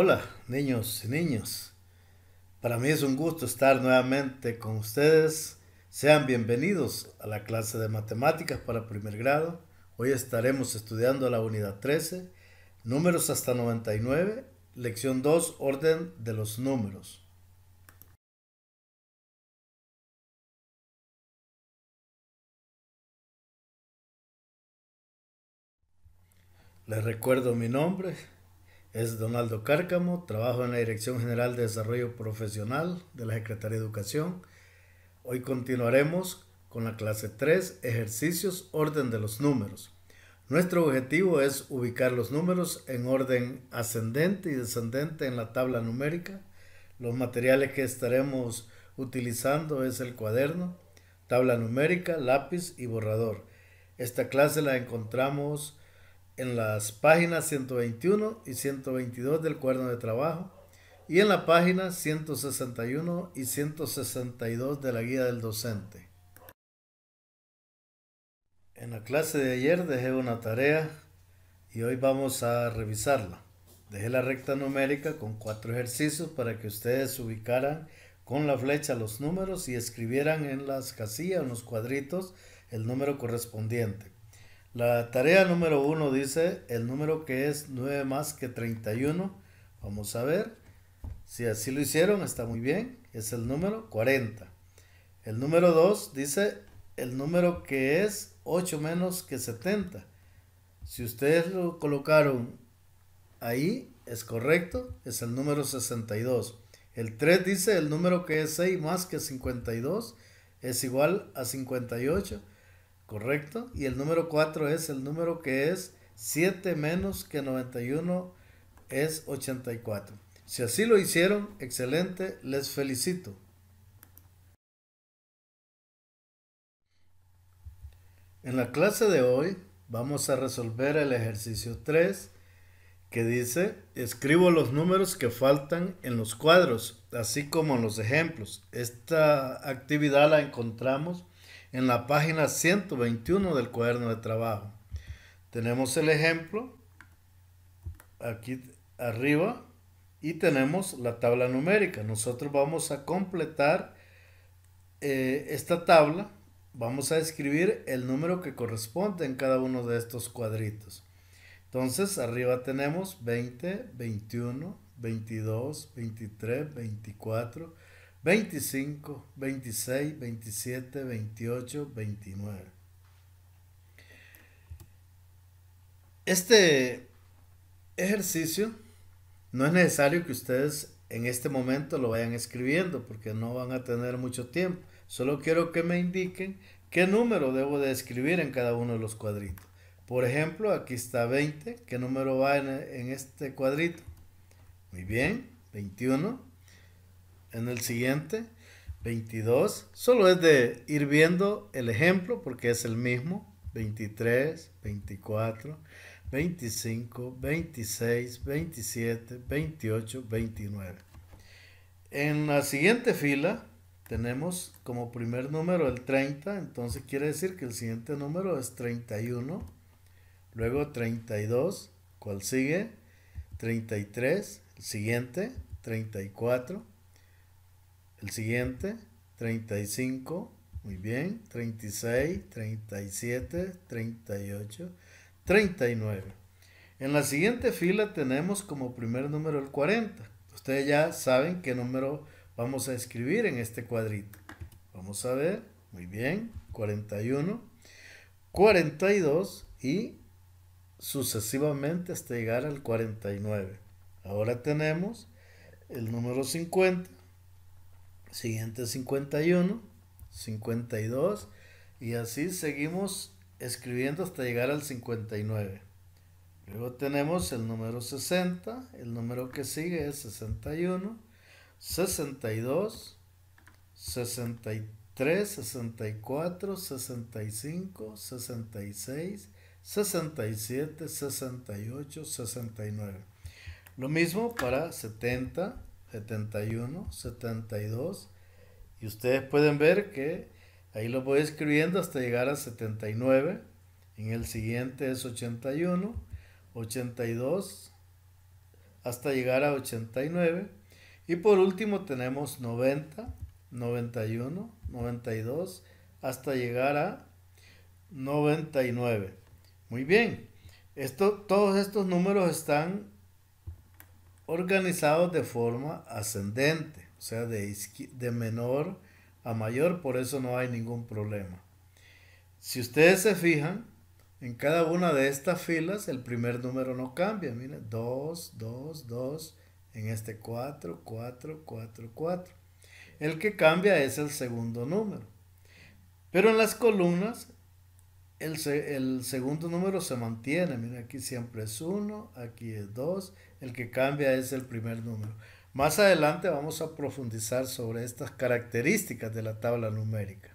Hola, niños y niñas. Para mí es un gusto estar nuevamente con ustedes. Sean bienvenidos a la clase de matemáticas para primer grado. Hoy estaremos estudiando la unidad 13, números hasta 99, lección 2, orden de los números. Les recuerdo mi nombre, es Donaldo Cárcamo, trabajo en la Dirección General de Desarrollo Profesional de la Secretaría de Educación. Hoy continuaremos con la clase 3, ejercicios, orden de los números. Nuestro objetivo es ubicar los números en orden ascendente y descendente en la tabla numérica. Los materiales que estaremos utilizando es el cuaderno, tabla numérica, lápiz y borrador. Esta clase la encontramos en las páginas 121 y 122 del cuaderno de trabajo y en la página 161 y 162 de la guía del docente. En la clase de ayer dejé una tarea y hoy vamos a revisarla. Dejé la recta numérica con cuatro ejercicios para que ustedes ubicaran con la flecha los números y escribieran en las casillas, en los cuadritos, el número correspondiente. La tarea número 1 dice el número que es 9 más que 31. Vamos a ver. Si así lo hicieron, está muy bien. Es el número 40. El número 2 dice el número que es 8 menos que 70. Si ustedes lo colocaron ahí, es correcto. Es el número 62. El 3 dice el número que es 6 más que 52 es igual a 58. ¿correcto? Y el número 4 es el número que es 7 menos que 91 es 84. Si así lo hicieron, excelente, les felicito. En la clase de hoy vamos a resolver el ejercicio 3 que dice, escribo los números que faltan en los cuadros, así como en los ejemplos. Esta actividad la encontramos en la página 121 del cuaderno de trabajo. Tenemos el ejemplo aquí arriba y tenemos la tabla numérica. Nosotros vamos a completar eh, esta tabla. Vamos a escribir el número que corresponde en cada uno de estos cuadritos. Entonces arriba tenemos 20, 21, 22, 23, 24, 25, 26, 27, 28, 29. Este ejercicio no es necesario que ustedes en este momento lo vayan escribiendo porque no van a tener mucho tiempo. Solo quiero que me indiquen qué número debo de escribir en cada uno de los cuadritos. Por ejemplo, aquí está 20. ¿Qué número va en, este cuadrito? Muy bien, 21 en el siguiente, 22, solo es de ir viendo el ejemplo porque es el mismo, 23, 24, 25, 26, 27, 28, 29. En la siguiente fila tenemos como primer número el 30, entonces quiere decir que el siguiente número es 31, luego 32, ¿Cuál sigue, 33, el siguiente, 34, el siguiente, 35, muy bien, 36, 37, 38, 39. En la siguiente fila tenemos como primer número el 40. Ustedes ya saben qué número vamos a escribir en este cuadrito. Vamos a ver, muy bien, 41, 42 y sucesivamente hasta llegar al 49. Ahora tenemos el número 50 Siguiente 51, 52 y así seguimos escribiendo hasta llegar al 59. Luego tenemos el número 60, el número que sigue es 61, 62, 63, 64, 65, 66, 67, 68, 69. Lo mismo para 70, 71, 72. Y ustedes pueden ver que ahí lo voy escribiendo hasta llegar a 79. En el siguiente es 81, 82, hasta llegar a 89. Y por último tenemos 90, 91, 92, hasta llegar a 99. Muy bien. todos estos números están organizados de forma ascendente, o sea, de, menor a mayor, por eso no hay ningún problema. Si ustedes se fijan, en cada una de estas filas el primer número no cambia, miren, 2, 2, 2, en este 4, 4, 4, 4. El que cambia es el segundo número. Pero en las columnas el, el segundo número se mantiene, miren, aquí siempre es 1, aquí es 2 el que cambia es el primer número. Más adelante vamos a profundizar sobre estas características de la tabla numérica.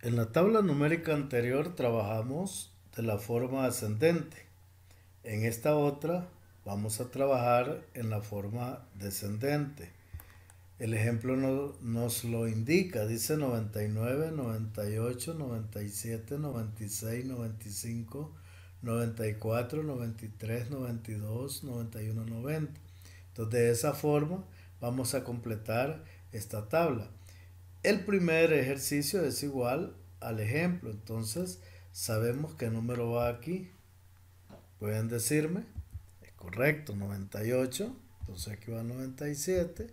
En la tabla numérica anterior trabajamos de la forma ascendente. En esta otra vamos a trabajar en la forma descendente. El ejemplo nos lo indica, dice 99, 98, 97, 96, 95, 94, 93, 92, 91, 90. Entonces de esa forma vamos a completar esta tabla. El primer ejercicio es igual al ejemplo, entonces sabemos qué número va aquí. Pueden decirme, es correcto, 98, entonces aquí va 97.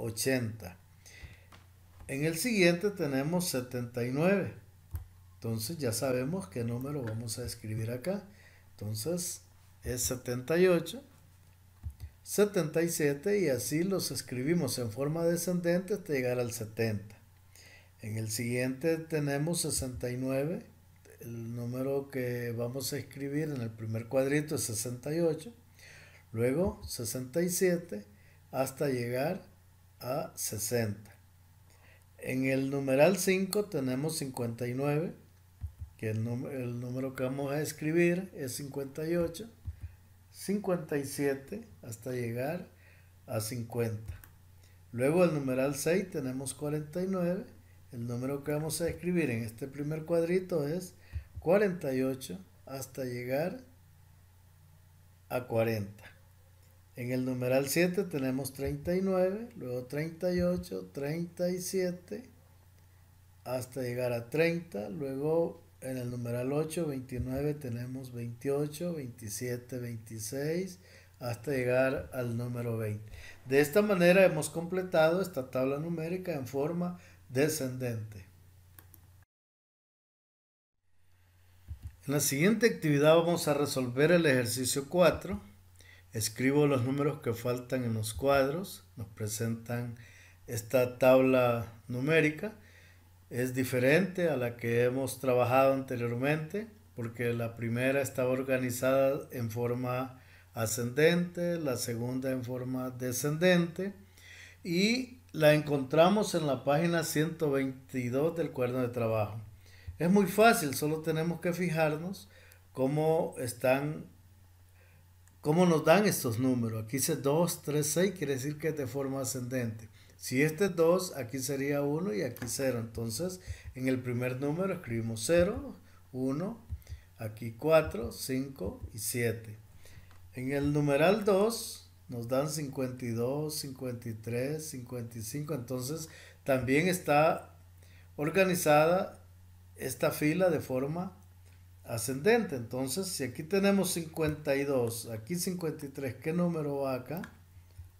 80. En el siguiente tenemos 79. Entonces ya sabemos qué número vamos a escribir acá. Entonces es 78, 77 y así los escribimos en forma descendente hasta llegar al 70. En el siguiente tenemos 69. El número que vamos a escribir en el primer cuadrito es 68. Luego 67 hasta llegar a 60. En el numeral 5 tenemos 59, que el, número que vamos a escribir es 58, 57 hasta llegar a 50. Luego el numeral 6 tenemos 49, el número que vamos a escribir en este primer cuadrito es 48 hasta llegar a 40. En el numeral 7 tenemos 39, luego 38, 37, hasta llegar a 30, luego en el numeral 8, 29 tenemos 28, 27, 26, hasta llegar al número 20. De esta manera hemos completado esta tabla numérica en forma descendente. En la siguiente actividad vamos a resolver el ejercicio 4 Escribo los números que faltan en los cuadros, nos presentan esta tabla numérica. Es diferente a la que hemos trabajado anteriormente porque la primera está organizada en forma ascendente, la segunda en forma descendente y la encontramos en la página 122 del cuaderno de trabajo. Es muy fácil, solo tenemos que fijarnos cómo están ¿Cómo nos dan estos números? Aquí dice 2, 3, 6, quiere decir que es de forma ascendente. Si este es 2, aquí sería 1 y aquí 0. Entonces, en el primer número escribimos 0, 1, aquí 4, 5 y 7. En el numeral 2 nos dan 52, 53, 55. Entonces, también está organizada esta fila de forma ascendente. Entonces, si aquí tenemos 52, aquí 53, ¿qué número va acá?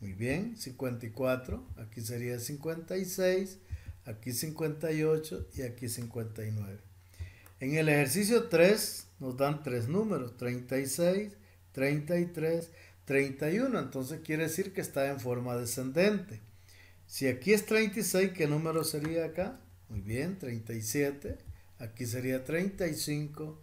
Muy bien, 54, aquí sería 56, aquí 58 y aquí 59. En el ejercicio 3 nos dan tres números, 36, 33, 31. Entonces quiere decir que está en forma descendente. Si aquí es 36, ¿qué número sería acá? Muy bien, 37. Aquí sería 35,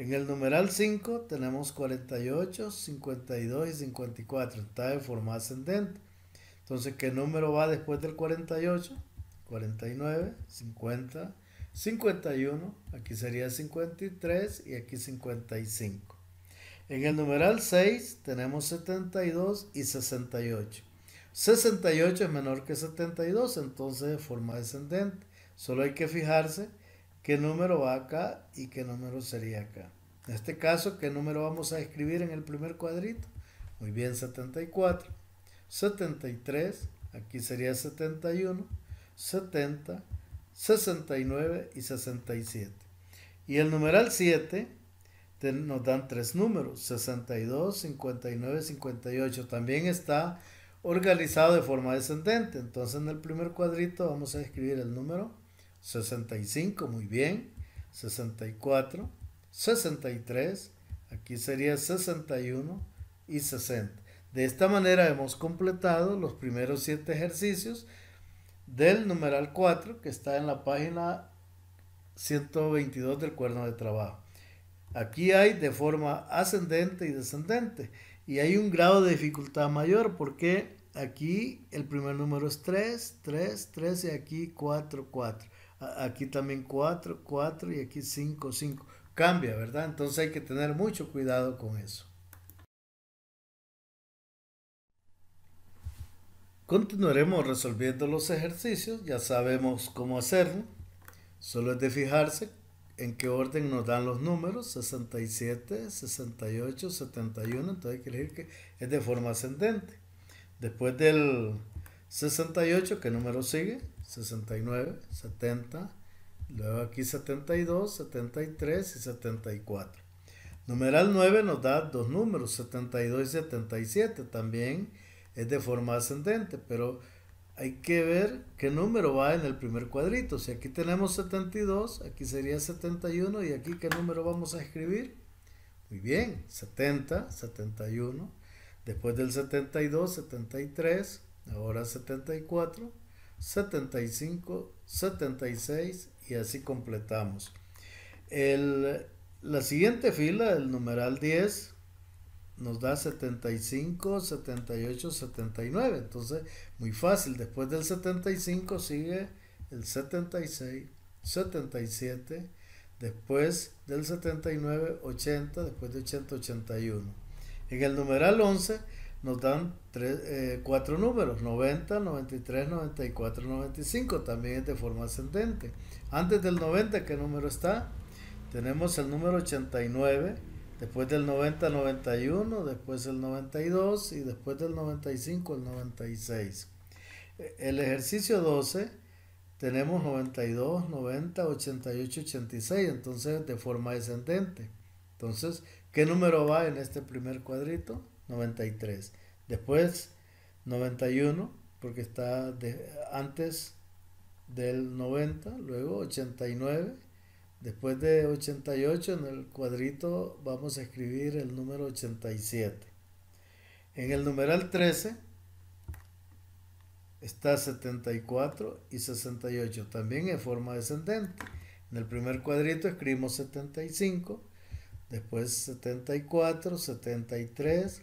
En el numeral 5 tenemos 48, 52 y 54. Está de forma ascendente. Entonces, ¿qué número va después del 48? 49, 50, 51. Aquí sería 53 y aquí 55. En el numeral 6 tenemos 72 y 68. 68 es menor que 72, entonces de forma descendente. Solo hay que fijarse qué número va acá y qué número sería acá. En este caso, ¿qué número vamos a escribir en el primer cuadrito? Muy bien, 74. 73, aquí sería 71, 70, 69 y 67. Y el numeral 7 nos dan tres números, 62, 59, 58. También está organizado de forma descendente. Entonces en el primer cuadrito vamos a escribir el número 65, muy bien. 64, 63, aquí sería 61 y 60. De esta manera hemos completado los primeros 7 ejercicios del numeral 4 que está en la página 122 del cuerno de trabajo. Aquí hay de forma ascendente y descendente y hay un grado de dificultad mayor porque aquí el primer número es 3, 3, 3 y aquí 4, 4 aquí también 4, 4 y aquí 5, 5. Cambia, ¿verdad? Entonces hay que tener mucho cuidado con eso. Continuaremos resolviendo los ejercicios, ya sabemos cómo hacerlo. Solo es de fijarse en qué orden nos dan los números, 67, 68, 71, entonces hay que elegir que es de forma ascendente. Después del 68, ¿qué número sigue? 69, 70, luego aquí 72, 73 y 74. Numeral 9 nos da dos números, 72 y 77, también es de forma ascendente, pero hay que ver qué número va en el primer cuadrito. Si aquí tenemos 72, aquí sería 71 y aquí qué número vamos a escribir. Muy bien, 70, 71, después del 72, 73, ahora 74, 75, 76 y así completamos. El, la siguiente fila, el numeral 10, nos da 75, 78, 79. Entonces, muy fácil. Después del 75 sigue el 76, 77. Después del 79, 80. Después de 80, 81. En el numeral 11 nos dan tres, eh, cuatro números, 90, 93, 94, 95, también es de forma ascendente. Antes del 90, ¿qué número está? Tenemos el número 89, después del 90, 91, después el 92 y después del 95, el 96. El ejercicio 12, tenemos 92, 90, 88, 86, entonces de forma descendente. Entonces, ¿qué número va en este primer cuadrito? 93. Después 91, porque está antes del 90, luego 89. Después de 88 en el cuadrito vamos a escribir el número 87. En el numeral 13 está 74 y 68, también en forma descendente. En el primer cuadrito escribimos 75, después 74, 73,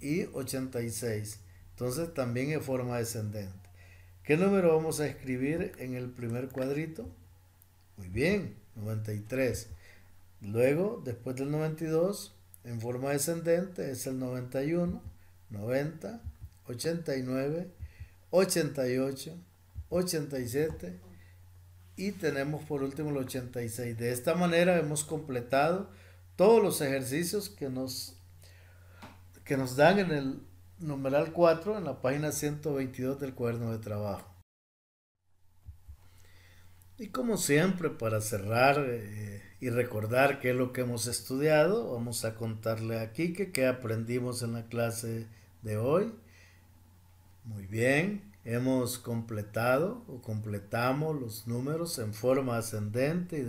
y 86. Entonces también en forma descendente. ¿Qué número vamos a escribir en el primer cuadrito? Muy bien, 93. Luego, después del 92, en forma descendente es el 91, 90, 89, 88, 87 y tenemos por último el 86. De esta manera hemos completado todos los ejercicios que nos que nos dan en el numeral 4 en la página 122 del cuaderno de trabajo. Y como siempre, para cerrar eh, y recordar qué es lo que hemos estudiado, vamos a contarle aquí que qué aprendimos en la clase de hoy. Muy bien, hemos completado o completamos los números en forma ascendente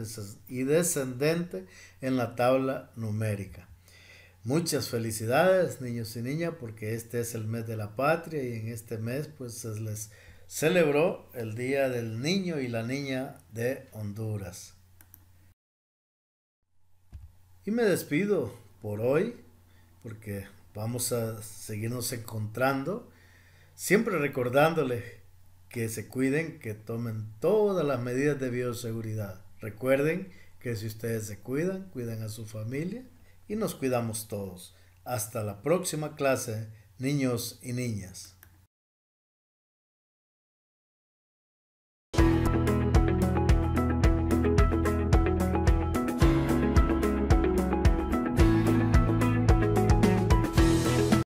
y descendente en la tabla numérica. Muchas felicidades niños y niñas porque este es el mes de la patria y en este mes pues se les celebró el Día del Niño y la Niña de Honduras. Y me despido por hoy porque vamos a seguirnos encontrando, siempre recordándoles que se cuiden, que tomen todas las medidas de bioseguridad. Recuerden que si ustedes se cuidan, cuidan a su familia y nos cuidamos todos. Hasta la próxima clase, niños y niñas.